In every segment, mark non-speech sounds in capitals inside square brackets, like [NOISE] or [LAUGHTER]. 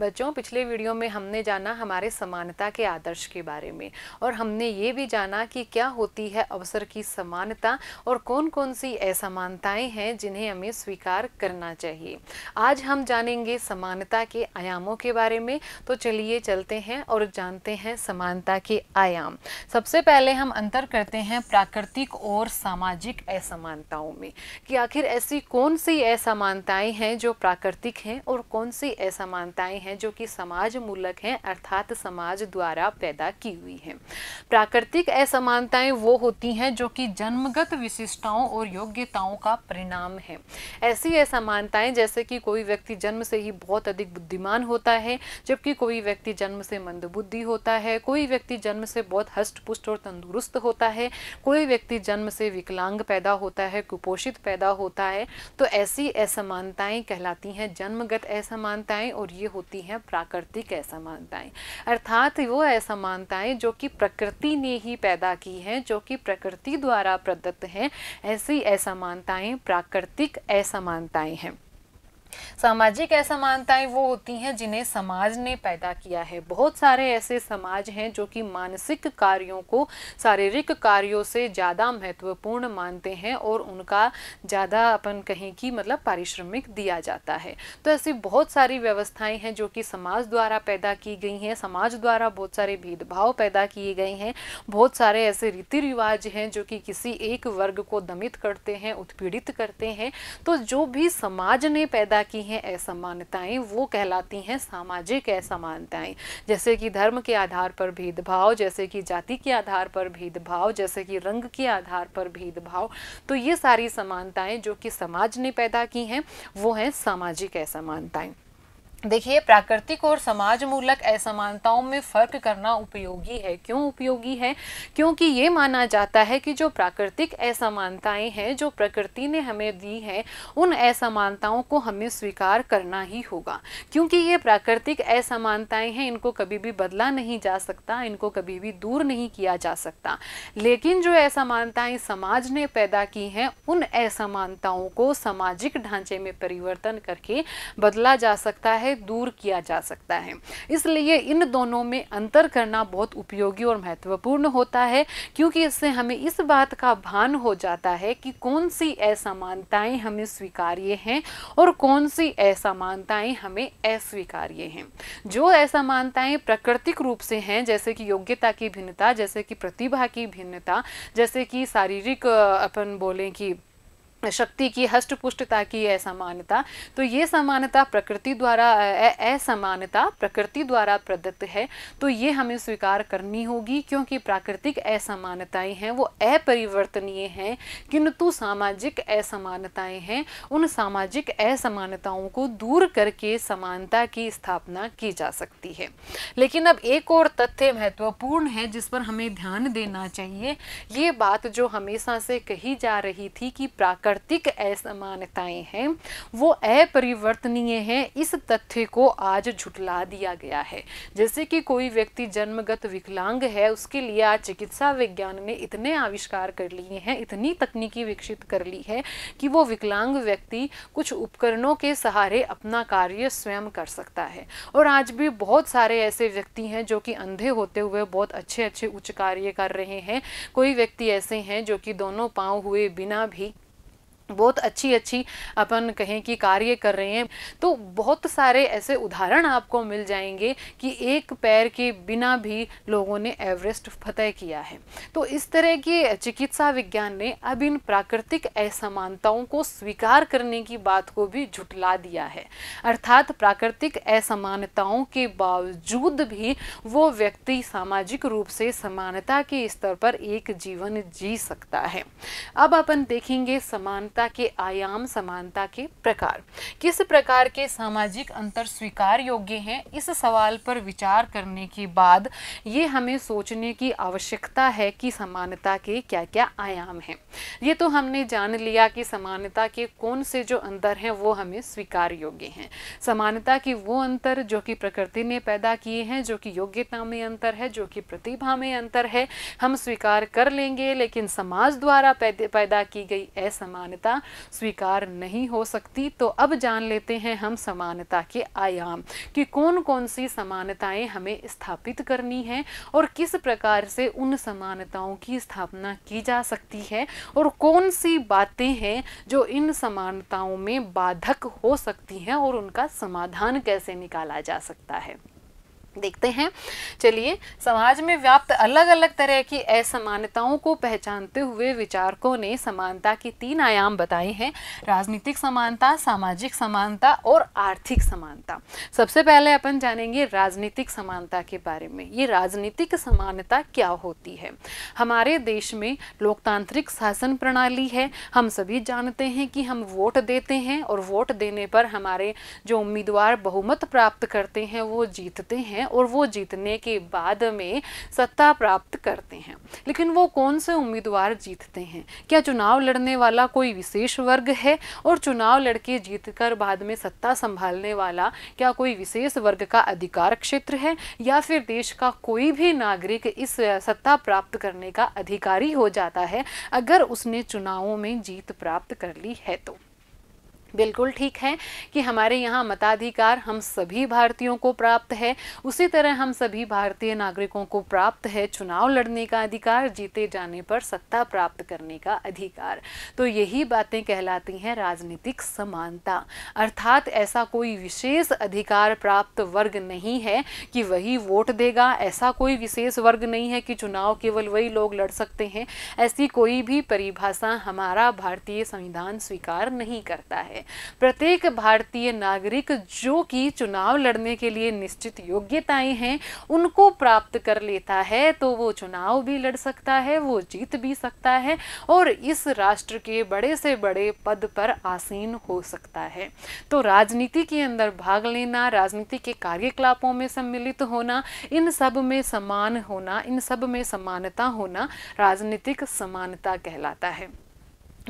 बच्चों पिछले वीडियो में हमने जाना हमारे समानता के आदर्श के बारे में और हमने ये भी जाना कि क्या होती है अवसर की समानता और कौन कौन सी असमानताएं हैं जिन्हें हमें स्वीकार करना चाहिए आज हम जानेंगे समानता के आयामों के बारे में तो चलिए चलते हैं और जानते हैं समानता के आयाम सबसे पहले हम अंतर करते हैं प्राकृतिक और सामाजिक असमानताओं में कि आखिर ऐसी कौन सी असमानताएँ हैं जो प्राकृतिक हैं और कौन सी असमानताएँ हैं हैं जो कि समाज मूलक हैं अर्थात समाज द्वारा पैदा की हुई हैं प्राकृतिक असमानताएं वो होती हैं जो कि जन्मगत विशिष्टताओं और योग्यताओं का परिणाम है ऐसी असमानताएं जैसे कि कोई व्यक्ति जन्म से ही बहुत अधिक बुद्धिमान होता है जबकि कोई व्यक्ति जन्म से मंदबुद्धि होता है कोई व्यक्ति जन्म से बहुत हष्ट और तंदुरुस्त होता है कोई व्यक्ति जन्म से विकलांग पैदा होता है कुपोषित पैदा होता है तो ऐसी असमानताएं कहलाती हैं जन्मगत असमानताएं और ये होती होती हैं प्राकृतिक असमानताएं अर्थात वो असमानताएं जो कि प्रकृति ने ही पैदा की हैं जो कि प्रकृति द्वारा प्रदत्त हैं ऐसी असमानताएं प्राकृतिक असमानताएं हैं सामाजिक असमानताएं वो होती हैं जिन्हें समाज ने पैदा किया है बहुत सारे ऐसे समाज हैं जो कि मानसिक कार्यों को शारीरिक कार्यों से ज़्यादा महत्वपूर्ण मानते हैं और उनका ज़्यादा अपन कहीं कि मतलब पारिश्रमिक दिया जाता है तो ऐसी बहुत सारी व्यवस्थाएं हैं जो कि समाज द्वारा पैदा की गई हैं समाज द्वारा बहुत सारे भेदभाव पैदा किए गए हैं बहुत सारे ऐसे रीति रिवाज हैं जो कि किसी एक वर्ग को दमित करते हैं उत्पीड़ित करते हैं तो जो भी समाज ने पैदा पैदा की हैं असमानताएं वो कहलाती हैं सामाजिक असमानताएं जैसे कि धर्म के आधार पर भेदभाव जैसे कि जाति के आधार पर भेदभाव जैसे कि रंग के आधार पर भेदभाव तो ये सारी समानताएं जो कि समाज ने पैदा की हैं वो हैं सामाजिक असमानताएं देखिए प्राकृतिक और समाज मूलक असमानताओं में फ़र्क करना उपयोगी है क्यों उपयोगी है क्योंकि ये माना जाता है कि जो प्राकृतिक असमानताएं हैं जो प्रकृति ने हमें दी हैं उन असमानताओं को हमें स्वीकार करना ही होगा क्योंकि ये प्राकृतिक असमानताएं हैं इनको कभी भी बदला नहीं जा सकता इनको कभी भी दूर नहीं किया जा सकता लेकिन जो असमानताएँ समाज ने पैदा की हैं उन असमानताओं को सामाजिक ढांचे में परिवर्तन करके बदला जा सकता है है दूर किया जा सकता है इसलिए इन दोनों में अंतर करना बहुत उपयोगी और महत्वपूर्ण होता है क्योंकि इससे हमें इस बात का भान हो जाता है कि कौन सी असमानताएं हमें स्वीकार्य हैं और कौन सी असमानताएं हमें अस्वीकार्य हैं जो असमानताएं प्राकृतिक रूप से हैं जैसे कि योग्यता की भिन्नता जैसे कि प्रतिभा की भिन्नता जैसे कि शारीरिक अपन बोलें कि शक्ति की हष्ट पुष्टता की असमानता तो ये समानता प्रकृति द्वारा असमानता प्रकृति द्वारा प्रदत्त है तो ये हमें स्वीकार करनी होगी क्योंकि प्राकृतिक असमानताएं हैं वो अपरिवर्तनीय हैं किंतु सामाजिक असमानताएं हैं उन सामाजिक असमानताओं को दूर करके समानता की स्थापना की जा सकती है लेकिन अब एक और तथ्य महत्वपूर्ण है जिस पर हमें ध्यान देना चाहिए ये बात जो हमेशा से कही जा रही थी कि प्राकृतिक प्राकृतिक असमानताएं हैं वो अपरिवर्तनीय हैं इस तथ्य को आज झुटला दिया गया है जैसे कि कोई व्यक्ति जन्मगत विकलांग है उसके लिए आज चिकित्सा विज्ञान ने इतने आविष्कार कर लिए हैं इतनी तकनीकी विकसित कर ली है कि वो विकलांग व्यक्ति कुछ उपकरणों के सहारे अपना कार्य स्वयं कर सकता है और आज भी बहुत सारे ऐसे व्यक्ति हैं जो कि अंधे होते हुए बहुत अच्छे अच्छे उच्च कार्य कर रहे हैं कोई व्यक्ति ऐसे हैं जो कि दोनों पाँव हुए बिना भी बहुत अच्छी अच्छी अपन कहें कि कार्य कर रहे हैं तो बहुत सारे ऐसे उदाहरण आपको मिल जाएंगे कि एक पैर के बिना भी लोगों ने एवरेस्ट फतेह किया है तो इस तरह के चिकित्सा विज्ञान ने अब इन प्राकृतिक असमानताओं को स्वीकार करने की बात को भी झुटला दिया है अर्थात प्राकृतिक असमानताओं के बावजूद भी वो व्यक्ति सामाजिक रूप से समानता के स्तर पर एक जीवन जी सकता है अब अपन देखेंगे समानता समानता के आयाम समानता के प्रकार किस प्रकार के सामाजिक अंतर स्वीकार योग्य हैं इस सवाल पर विचार करने के बाद ये हमें सोचने की आवश्यकता है कि समानता के क्या क्या आयाम हैं ये तो हमने जान लिया कि समानता के कौन से जो अंतर हैं वो हमें स्वीकार योग्य हैं समानता के वो अंतर जो कि प्रकृति ने पैदा किए हैं जो कि योग्यता में अंतर है जो कि प्रतिभा में अंतर है हम स्वीकार कर लेंगे लेकिन समाज द्वारा पैदा की गई असमानता समानता स्वीकार नहीं हो सकती तो अब जान लेते हैं हम समानता के आयाम कि कौन कौन सी समानताएं हमें स्थापित करनी है और किस प्रकार से उन समानताओं की स्थापना की जा सकती है और कौन सी बातें हैं जो इन समानताओं में बाधक हो सकती हैं और उनका समाधान कैसे निकाला जा सकता है देखते हैं चलिए समाज में व्याप्त अलग अलग तरह की असमानताओं को पहचानते हुए विचारकों ने समानता के तीन आयाम बताए हैं राजनीतिक समानता सामाजिक समानता और आर्थिक समानता सबसे पहले अपन जानेंगे राजनीतिक समानता के बारे में ये राजनीतिक समानता क्या होती है हमारे देश में लोकतांत्रिक शासन प्रणाली है हम सभी जानते हैं कि हम वोट देते हैं और वोट देने पर हमारे जो उम्मीदवार बहुमत प्राप्त करते हैं वो जीतते हैं हैं और वो जीतने के बाद में सत्ता प्राप्त करते हैं लेकिन वो कौन से उम्मीदवार जीतते हैं क्या चुनाव लड़ने वाला कोई विशेष वर्ग है और चुनाव लड़के जीतकर बाद में सत्ता संभालने वाला क्या कोई विशेष वर्ग का अधिकार क्षेत्र है या फिर देश का कोई भी नागरिक इस सत्ता प्राप्त करने का अधिकारी हो जाता है अगर उसने चुनावों में जीत प्राप्त कर ली है तो बिल्कुल ठीक है कि हमारे यहाँ मताधिकार हम सभी भारतीयों को प्राप्त है उसी तरह हम सभी भारतीय नागरिकों को प्राप्त है चुनाव लड़ने का अधिकार जीते जाने पर सत्ता प्राप्त करने का अधिकार तो यही बातें कहलाती हैं राजनीतिक समानता अर्थात ऐसा कोई विशेष अधिकार प्राप्त वर्ग नहीं है कि वही वोट देगा ऐसा कोई विशेष वर्ग नहीं है कि चुनाव केवल वही लोग लड़ सकते हैं ऐसी कोई भी परिभाषा हमारा भारतीय संविधान स्वीकार नहीं करता है प्रत्येक भारतीय नागरिक जो कि चुनाव लड़ने के लिए निश्चित योग्यताएं हैं उनको प्राप्त कर लेता है तो वो चुनाव भी लड़ सकता है वो जीत भी सकता है और इस राष्ट्र के बड़े से बड़े पद पर आसीन हो सकता है तो राजनीति के अंदर भाग लेना राजनीति के कार्यकलापों में सम्मिलित होना इन सब में समान होना इन सब में समानता होना राजनीतिक समानता कहलाता है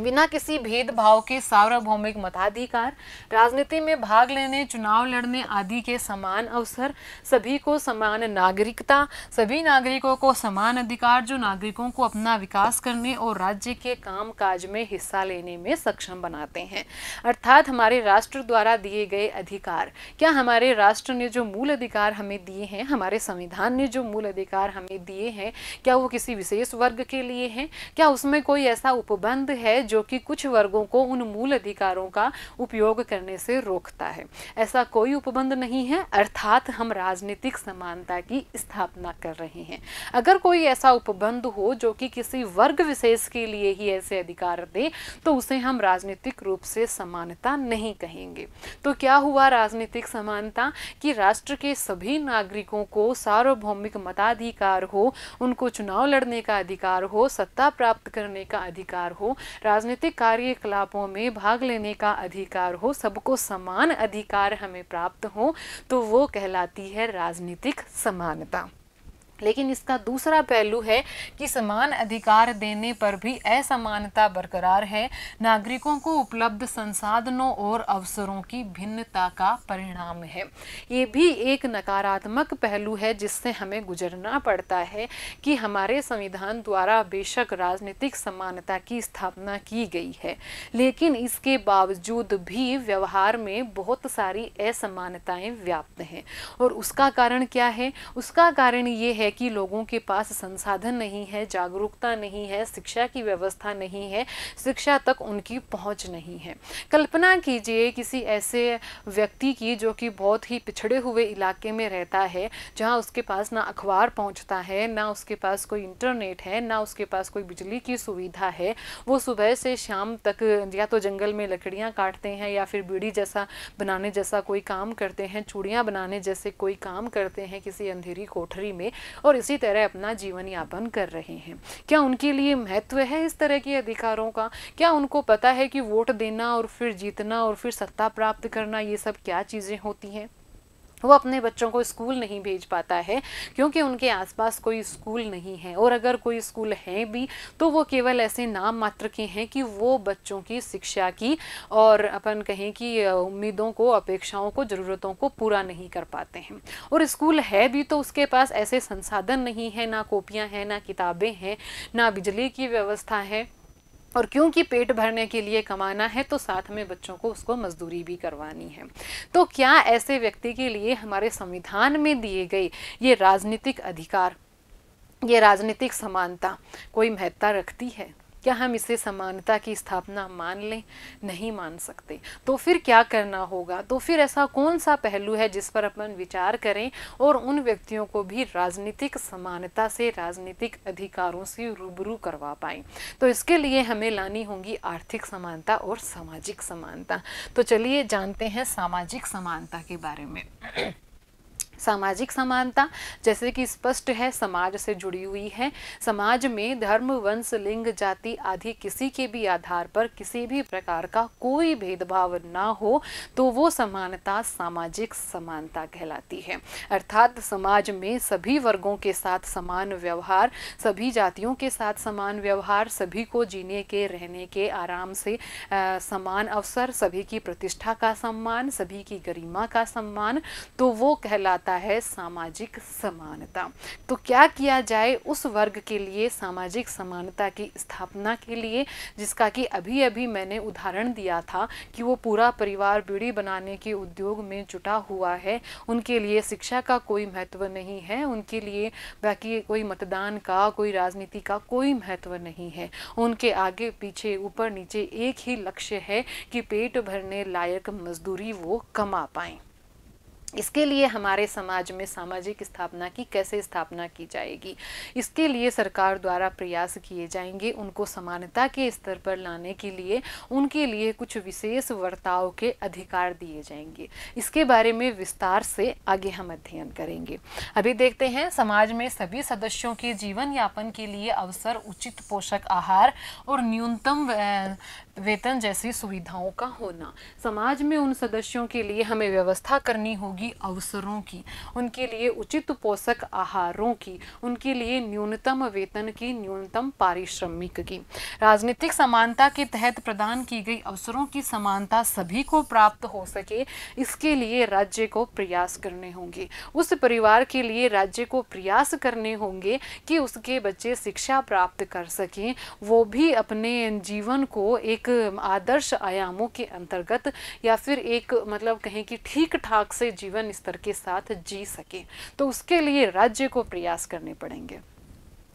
बिना किसी भेदभाव के सार्वभौमिक मताधिकार राजनीति में भाग लेने चुनाव लड़ने आदि के समान अवसर सभी को समान नागरिकता सभी नागरिकों को समान अधिकार जो नागरिकों को अपना विकास करने और राज्य के काम काज में हिस्सा लेने में सक्षम बनाते हैं अर्थात हमारे राष्ट्र द्वारा दिए गए अधिकार क्या हमारे राष्ट्र ने जो मूल अधिकार हमें दिए हैं हमारे संविधान ने जो मूल अधिकार हमें दिए हैं क्या वो किसी विशेष वर्ग के लिए हैं क्या उसमें कोई ऐसा उपबंध है जो कि कुछ वर्गों को उन मूल अधिकारों का उपयोग करने से रोकता है ऐसा कोई उपबंध नहीं है अर्थात हम राजनीतिक समानता की स्थापना कर रहे हैं अगर कोई ऐसा उपबंध हो जो कि किसी वर्ग विशेष के लिए ही ऐसे अधिकार दे तो उसे हम राजनीतिक रूप से समानता नहीं कहेंगे तो क्या हुआ राजनीतिक समानता कि राष्ट्र के सभी नागरिकों को सार्वभौमिक मताधिकार हो उनको चुनाव लड़ने का अधिकार हो सत्ता प्राप्त करने का अधिकार हो राजनीतिक कार्यकलापों में भाग लेने का अधिकार हो सबको समान अधिकार हमें प्राप्त हो तो वो कहलाती है राजनीतिक समानता लेकिन इसका दूसरा पहलू है कि समान अधिकार देने पर भी असमानता बरकरार है नागरिकों को उपलब्ध संसाधनों और अवसरों की भिन्नता का परिणाम है ये भी एक नकारात्मक पहलू है जिससे हमें गुजरना पड़ता है कि हमारे संविधान द्वारा बेशक राजनीतिक समानता की स्थापना की गई है लेकिन इसके बावजूद भी व्यवहार में बहुत सारी असमानताएँ व्याप्त हैं और उसका कारण क्या है उसका कारण ये है है कि लोगों के पास संसाधन नहीं है जागरूकता नहीं है शिक्षा की व्यवस्था नहीं है शिक्षा तक उनकी पहुंच नहीं है कल्पना कीजिए किसी ऐसे व्यक्ति की जो कि बहुत ही पिछड़े हुए इलाके में रहता है जहाँ उसके पास ना अखबार पहुँचता है ना उसके पास कोई इंटरनेट है ना उसके पास कोई बिजली की सुविधा है वो सुबह से शाम तक या तो जंगल में लकड़ियाँ काटते हैं या फिर बीड़ी जैसा बनाने जैसा कोई काम करते हैं चूड़ियाँ बनाने जैसे कोई काम करते हैं किसी अंधेरी कोठरी में और इसी तरह अपना जीवन यापन कर रहे हैं क्या उनके लिए महत्व है इस तरह के अधिकारों का क्या उनको पता है कि वोट देना और फिर जीतना और फिर सत्ता प्राप्त करना ये सब क्या चीज़ें होती हैं वो अपने बच्चों को स्कूल नहीं भेज पाता है क्योंकि उनके आसपास कोई स्कूल नहीं है और अगर कोई स्कूल है भी तो वो केवल ऐसे नाम मात्र के हैं कि वो बच्चों की शिक्षा की और अपन कहें कि उम्मीदों को अपेक्षाओं को ज़रूरतों को पूरा नहीं कर पाते हैं और स्कूल है भी तो उसके पास ऐसे संसाधन नहीं है ना कॉपियाँ हैं ना किताबें हैं ना बिजली की व्यवस्था है और क्योंकि पेट भरने के लिए कमाना है तो साथ में बच्चों को उसको मजदूरी भी करवानी है तो क्या ऐसे व्यक्ति के लिए हमारे संविधान में दिए गए ये राजनीतिक अधिकार ये राजनीतिक समानता कोई महत्ता रखती है क्या हम इसे समानता की स्थापना मान लें नहीं मान सकते तो फिर क्या करना होगा तो फिर ऐसा कौन सा पहलू है जिस पर अपन विचार करें और उन व्यक्तियों को भी राजनीतिक समानता से राजनीतिक अधिकारों से रूबरू करवा पाएँ तो इसके लिए हमें लानी होगी आर्थिक समानता और सामाजिक समानता तो चलिए जानते हैं सामाजिक समानता के बारे में सामाजिक समानता जैसे कि स्पष्ट है समाज से जुड़ी हुई है समाज में धर्म वंश लिंग जाति आदि किसी के भी आधार पर किसी भी प्रकार का कोई भेदभाव ना हो तो वो समानता सामाजिक समानता कहलाती है अर्थात समाज में सभी वर्गों के साथ समान व्यवहार सभी जातियों के साथ समान व्यवहार सभी को जीने के रहने के आराम से आ, समान अवसर सभी की प्रतिष्ठा का सम्मान सभी की गरिमा का सम्मान तो वो कहलाता जाता है सामाजिक समानता तो क्या किया जाए उस वर्ग के लिए सामाजिक समानता की स्थापना के लिए जिसका कि अभी अभी मैंने उदाहरण दिया था कि वो पूरा परिवार बीड़ी बनाने के उद्योग में जुटा हुआ है उनके लिए शिक्षा का कोई महत्व नहीं है उनके लिए बाकी कोई मतदान का कोई राजनीति का कोई महत्व नहीं है उनके आगे पीछे ऊपर नीचे एक ही लक्ष्य है कि पेट भरने लायक मजदूरी वो कमा पाएं इसके लिए हमारे समाज में सामाजिक स्थापना की कैसे स्थापना की जाएगी इसके लिए सरकार द्वारा प्रयास किए जाएंगे उनको समानता के स्तर पर लाने के लिए उनके लिए कुछ विशेष वर्ताव के अधिकार दिए जाएंगे इसके बारे में विस्तार से आगे हम अध्ययन करेंगे अभी देखते हैं समाज में सभी सदस्यों के जीवन यापन के लिए अवसर उचित पोषक आहार और न्यूनतम वेतन जैसी सुविधाओं का होना समाज में उन सदस्यों के लिए हमें व्यवस्था करनी होगी अवसरों की उनके लिए उचित पोषक आहारों की उनके लिए न्यूनतम वेतन की न्यूनतम पारिश्रमिक की राजनीतिक समानता के तहत प्रदान की गई अवसरों की समानता सभी को प्राप्त हो सके इसके लिए राज्य को प्रयास करने होंगे उस परिवार के लिए राज्य को प्रयास करने होंगे कि उसके बच्चे शिक्षा प्राप्त कर सकें वो भी अपने जीवन को एक एक आदर्श आयामों के अंतर्गत या फिर एक मतलब कहें कि ठीक ठाक से जीवन स्तर के साथ जी सकें तो उसके लिए राज्य को प्रयास करने पड़ेंगे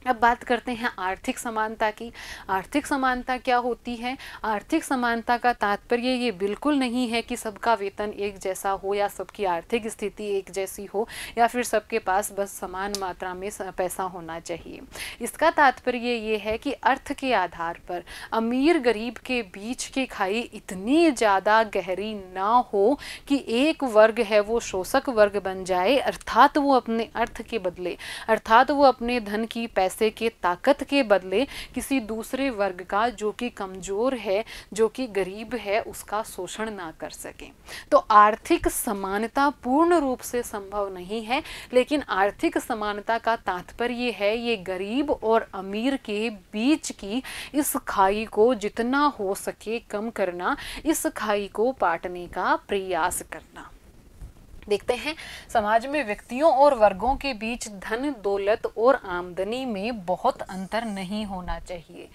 अब बात करते हैं आर्थिक समानता की आर्थिक समानता क्या होती है आर्थिक समानता का तात्पर्य ये बिल्कुल नहीं है कि सबका वेतन एक जैसा हो या सबकी आर्थिक स्थिति एक जैसी हो या फिर सबके पास बस समान मात्रा में पैसा होना चाहिए इसका तात्पर्य ये है कि अर्थ के आधार पर अमीर गरीब के बीच की खाई इतनी ज़्यादा गहरी ना हो कि एक वर्ग है वो शोषक वर्ग बन जाए अर्थात वो अपने अर्थ के बदले अर्थात वो अपने धन की पैसा पैसे के ताकत के बदले किसी दूसरे वर्ग का जो कि कमज़ोर है जो कि गरीब है उसका शोषण ना कर सकें तो आर्थिक समानता पूर्ण रूप से संभव नहीं है लेकिन आर्थिक समानता का तात्पर्य है ये गरीब और अमीर के बीच की इस खाई को जितना हो सके कम करना इस खाई को पाटने का प्रयास करना देखते हैं समाज में व्यक्तियों और वर्गों के बीच धन दौलत और आमदनी में बहुत अंतर नहीं होना चाहिए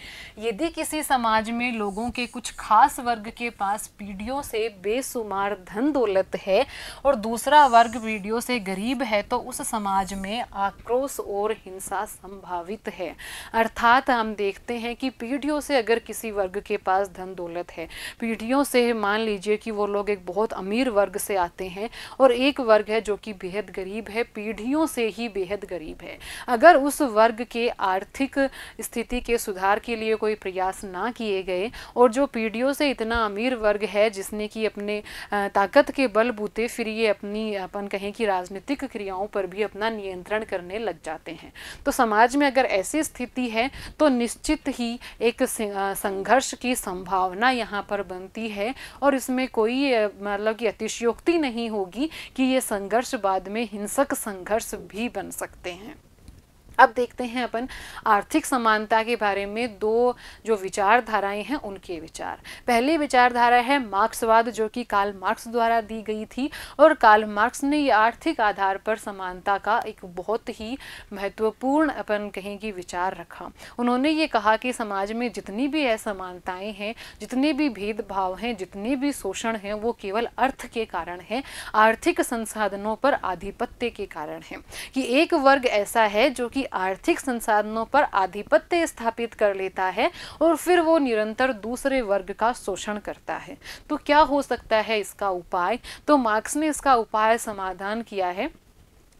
यदि किसी समाज में लोगों के कुछ खास वर्ग के पास पीढ़ियों से बेसुमार धन दौलत है और दूसरा वर्ग पीढ़ियों से गरीब है तो उस समाज में आक्रोश और हिंसा संभावित है अर्थात हम देखते हैं कि पीढ़ियों से अगर किसी वर्ग के पास धन दौलत है पीढ़ियों से मान लीजिए कि वो लोग एक बहुत अमीर वर्ग से आते हैं और एक वर्ग है जो कि बेहद गरीब है पीढ़ियों से ही बेहद गरीब है अगर उस वर्ग के आर्थिक स्थिति के सुधार के लिए कोई प्रयास ना किए गए और जो पीढ़ियों से इतना अमीर वर्ग है जिसने कि अपने ताकत के बल बूते फिर ये अपनी अपन कहें कि राजनीतिक क्रियाओं पर भी अपना नियंत्रण करने लग जाते हैं तो समाज में अगर ऐसी स्थिति है तो निश्चित ही एक संघर्ष की संभावना यहाँ पर बनती है और इसमें कोई मतलब कि अतिशयोक्ति नहीं होगी कि ये संघर्ष बाद में हिंसक संघर्ष भी बन सकते हैं अब देखते हैं अपन आर्थिक समानता के बारे में दो जो विचारधाराएं हैं उनके विचार पहली विचारधारा है मार्क्सवाद जो कि काल मार्क्स द्वारा दी गई थी और काल मार्क्स ने यह आर्थिक आधार पर समानता का एक बहुत ही महत्वपूर्ण अपन कहें कि विचार रखा उन्होंने ये कहा कि समाज में जितनी भी असमानताएँ हैं जितने भी भेदभाव हैं जितने भी शोषण हैं वो केवल अर्थ के कारण हैं आर्थिक संसाधनों पर आधिपत्य के कारण हैं कि एक वर्ग ऐसा है जो कि आर्थिक संसाधनों पर आधिपत्य स्थापित कर लेता है और फिर वो निरंतर दूसरे वर्ग का शोषण करता है तो क्या हो सकता है इसका उपाय तो मार्क्स ने इसका उपाय समाधान किया है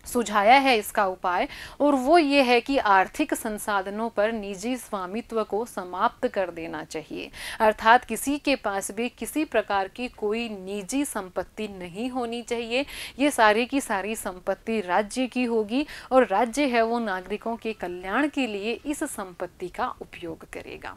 सुझाया है इसका उपाय और वो ये है कि आर्थिक संसाधनों पर निजी स्वामित्व को समाप्त कर देना चाहिए अर्थात किसी के पास भी किसी प्रकार की कोई निजी संपत्ति नहीं होनी चाहिए ये सारी की सारी संपत्ति राज्य की होगी और राज्य है वो नागरिकों के कल्याण के लिए इस संपत्ति का उपयोग करेगा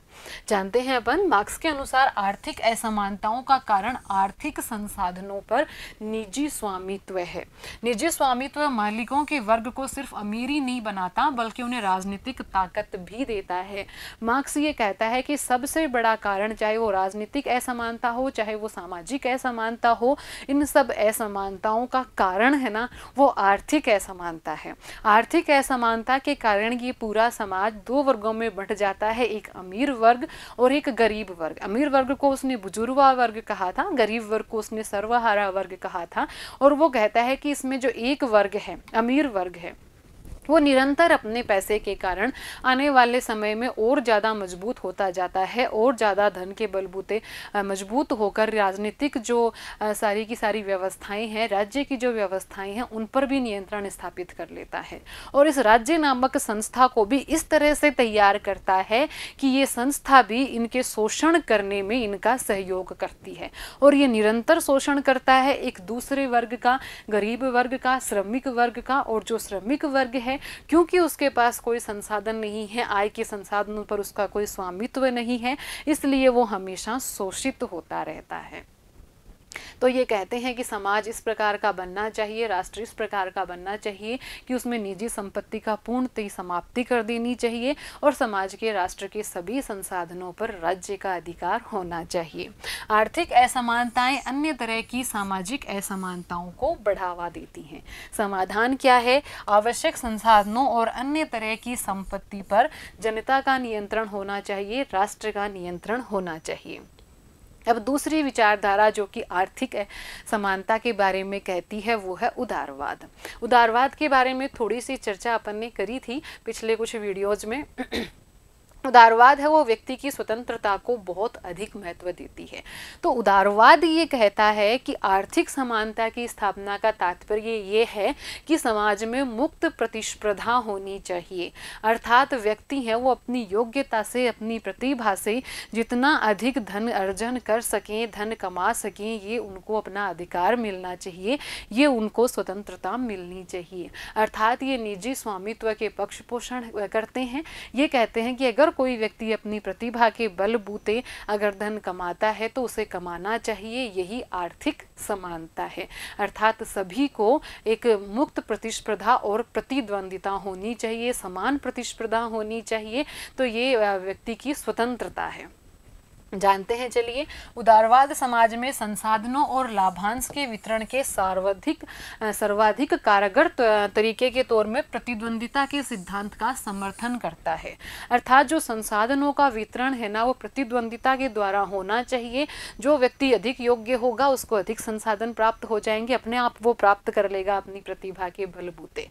जानते हैं अपन मार्क्स के अनुसार आर्थिक असमानताओं का कारण आर्थिक संसाधनों पर निजी स्वामित्व है निजी स्वामित्व मान मालिकों के वर्ग को सिर्फ अमीरी नहीं बनाता बल्कि उन्हें राजनीतिक ताकत भी देता है मार्क्स ये कहता है कि सबसे बड़ा कारण चाहे वो राजनीतिक असमानता हो चाहे वो सामाजिक असमानता हो इन सब असमानताओं का कारण है ना वो आर्थिक असमानता है आर्थिक असमानता के कारण ये पूरा समाज दो वर्गों में बंट जाता है एक अमीर वर्ग और एक गरीब वर्ग अमीर वर्ग को उसने बुजुर्गवा वर्ग कहा था गरीब वर्ग को उसने सर्वहारा वर्ग कहा था और वो कहता है कि इसमें जो एक वर्ग है अमीर वर्ग है वो निरंतर अपने पैसे के कारण आने वाले समय में और ज़्यादा मजबूत होता जाता है और ज़्यादा धन के बलबूते मजबूत होकर राजनीतिक जो सारी की सारी व्यवस्थाएं हैं राज्य की जो व्यवस्थाएं हैं उन पर भी नियंत्रण स्थापित कर लेता है और इस राज्य नामक संस्था को भी इस तरह से तैयार करता है कि ये संस्था भी इनके शोषण करने में इनका सहयोग करती है और ये निरंतर शोषण करता है एक दूसरे वर्ग का गरीब वर्ग का श्रमिक वर्ग का और जो श्रमिक वर्ग है है क्योंकि उसके पास कोई संसाधन नहीं है आय के संसाधनों पर उसका कोई स्वामित्व नहीं है इसलिए वो हमेशा शोषित होता रहता है तो ये कहते हैं कि समाज इस प्रकार का बनना चाहिए राष्ट्र इस प्रकार का बनना चाहिए कि उसमें निजी संपत्ति का पूर्णतः समाप्ति कर देनी चाहिए और समाज के राष्ट्र के सभी संसाधनों पर राज्य का अधिकार होना चाहिए आर्थिक असमानताएं अन्य तरह की सामाजिक असमानताओं को बढ़ावा देती हैं समाधान क्या है आवश्यक संसाधनों और अन्य तरह की संपत्ति पर जनता का नियंत्रण होना चाहिए राष्ट्र का नियंत्रण होना चाहिए अब दूसरी विचारधारा जो कि आर्थिक समानता के बारे में कहती है वो है उदारवाद उदारवाद के बारे में थोड़ी सी चर्चा अपन ने करी थी पिछले कुछ वीडियोज़ में [CLEARS THROAT] उदारवाद है वो व्यक्ति की स्वतंत्रता को बहुत अधिक महत्व देती है तो उदारवाद ये कहता है कि आर्थिक समानता की स्थापना का तात्पर्य ये है कि समाज में मुक्त प्रतिस्पर्धा होनी चाहिए अर्थात व्यक्ति है वो अपनी योग्यता से अपनी प्रतिभा से जितना अधिक धन अर्जन कर सकें धन कमा सकें ये उनको अपना अधिकार मिलना चाहिए ये उनको स्वतंत्रता मिलनी चाहिए अर्थात ये निजी स्वामित्व के पक्ष पोषण करते हैं ये कहते हैं कि अगर कोई व्यक्ति अपनी प्रतिभा के बलबूते अगर धन कमाता है तो उसे कमाना चाहिए यही आर्थिक समानता है अर्थात सभी को एक मुक्त प्रतिस्पर्धा और प्रतिद्वंदिता होनी चाहिए समान प्रतिस्पर्धा होनी चाहिए तो ये व्यक्ति की स्वतंत्रता है जानते हैं चलिए उदारवाद समाज में संसाधनों और लाभांश के वितरण के सर्वाधिक सर्वाधिक कारगर तरीके के तौर में प्रतिद्वंदिता के सिद्धांत का समर्थन करता है अर्थात जो संसाधनों का वितरण है ना वो प्रतिद्वंदिता के द्वारा होना चाहिए जो व्यक्ति अधिक योग्य होगा उसको अधिक संसाधन प्राप्त हो जाएंगे अपने आप वो प्राप्त कर लेगा अपनी प्रतिभा के बलबूते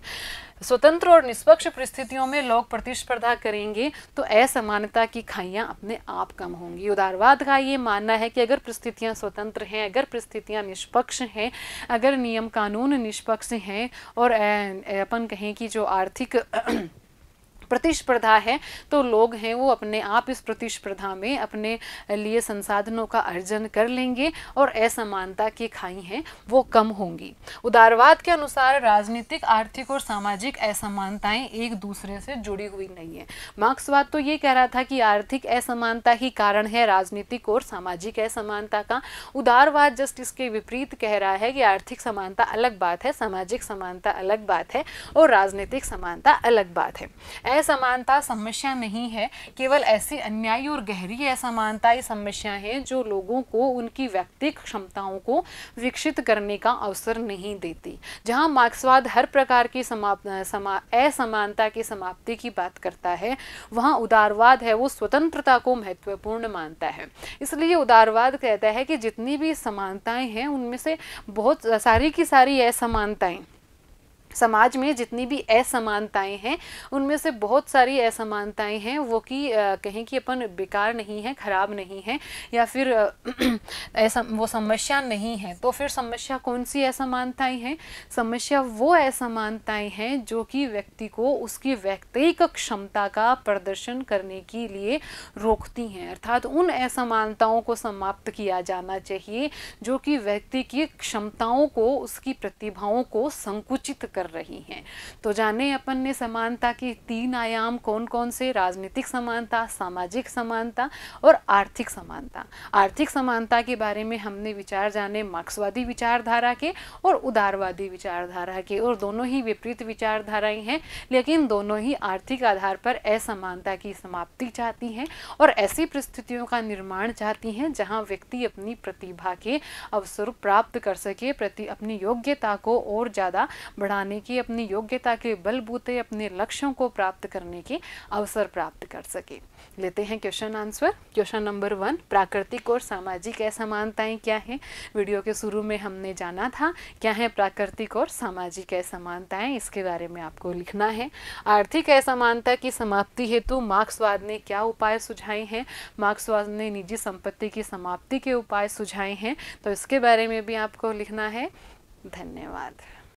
स्वतंत्र और निष्पक्ष परिस्थितियों में लोग प्रतिस्पर्धा करेंगे तो असमानता की खाइयाँ अपने आप कम होंगी उदाहरण सरकारवाद का ये मानना है कि अगर परिस्थितियाँ स्वतंत्र हैं अगर परिस्थितियाँ निष्पक्ष हैं अगर नियम कानून निष्पक्ष हैं और अपन कहें कि जो आर्थिक प्रतिस्पर्धा है तो लोग हैं वो अपने आप इस प्रतिस्पर्धा में अपने लिए संसाधनों का अर्जन कर लेंगे और असमानता की खाई हैं वो कम होंगी उदारवाद के अनुसार राजनीतिक आर्थिक और सामाजिक असमानताएं एक दूसरे से जुड़ी हुई नहीं है मार्क्सवाद तो ये कह रहा था कि आर्थिक असमानता ही कारण है राजनीतिक और सामाजिक असमानता का उदारवाद जस्ट इसके विपरीत कह रहा है कि आर्थिक समानता अलग बात है सामाजिक समानता अलग बात है और राजनीतिक समानता अलग बात है असमानता समस्या नहीं है केवल ऐसी अन्यायी और गहरी ही समस्या है जो लोगों को उनकी व्यक्तिक क्षमताओं को विकसित करने का अवसर नहीं देती जहां मार्क्सवाद हर प्रकार की समाप्त समा असमानता की समाप्ति की बात करता है वहां उदारवाद है वो स्वतंत्रता को महत्वपूर्ण मानता है इसलिए उदारवाद कहता है कि जितनी भी समानताएं हैं उनमें से बहुत सारी की सारी असमानताएं समाज में जितनी भी असमानताएं हैं उनमें से बहुत सारी असमानताएं हैं वो कि कहें कि अपन बेकार नहीं है ख़राब नहीं है या फिर ऐसा [CLEARS THROAT] वो समस्या नहीं है तो फिर समस्या कौन सी असमानताएं हैं समस्या वो असमानताएं हैं जो कि व्यक्ति को उसकी व्यक्तिक क्षमता का प्रदर्शन करने के लिए रोकती हैं अर्थात उन असमानताओं को समाप्त किया जाना चाहिए जो कि व्यक्ति की क्षमताओं को उसकी प्रतिभाओं को संकुचित कर कर रही हैं तो जाने अपन ने समानता की तीन आयाम कौन कौन से राजनीतिक समानता सामाजिक समानता और आर्थिक समानता आर्थिक समानता के बारे में हमने विचार जाने मार्क्सवादी विचारधारा के और उदारवादी विचारधारा के और दोनों ही विपरीत विचारधाराएं हैं लेकिन दोनों ही आर्थिक आधार पर असमानता की समाप्ति चाहती हैं और ऐसी परिस्थितियों का निर्माण चाहती हैं जहां व्यक्ति अपनी प्रतिभा के अवसर प्राप्त कर सके प्रति अपनी योग्यता को और ज़्यादा बढ़ाने करने की अपनी योग्यता के बलबूते अपने लक्ष्यों को प्राप्त करने के अवसर प्राप्त कर सके लेते हैं question answer question number one प्राकृतिक और सामाजिक असमानताएं क्या है वीडियो के शुरू में हमने जाना था क्या है प्राकृतिक और सामाजिक असमानताएं इसके बारे में आपको लिखना है आर्थिक असमानता की समाप्ति हेतु मार्क्सवाद ने क्या उपाय सुझाए हैं मार्क्सवाद ने निजी संपत्ति की समाप्ति के उपाय सुझाए हैं तो इसके बारे में भी आपको लिखना है धन्यवाद